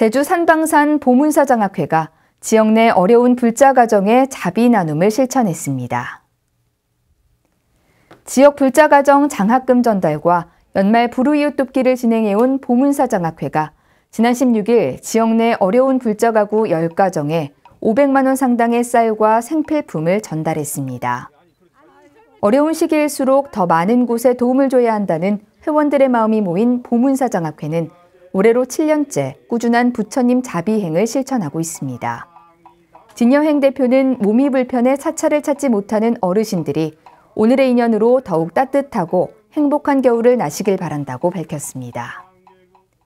제주 산방산 보문사장학회가 지역 내 어려운 불자 가정의 자비 나눔을 실천했습니다. 지역 불자 가정 장학금 전달과 연말 부르이웃 돕기를 진행해온 보문사장학회가 지난 16일 지역 내 어려운 불자 가구 10가정에 500만 원 상당의 쌀과 생필품을 전달했습니다. 어려운 시기일수록 더 많은 곳에 도움을 줘야 한다는 회원들의 마음이 모인 보문사장학회는 올해로 7년째 꾸준한 부처님 자비행을 실천하고 있습니다. 진여행 대표는 몸이 불편해 사찰을 찾지 못하는 어르신들이 오늘의 인연으로 더욱 따뜻하고 행복한 겨울을 나시길 바란다고 밝혔습니다.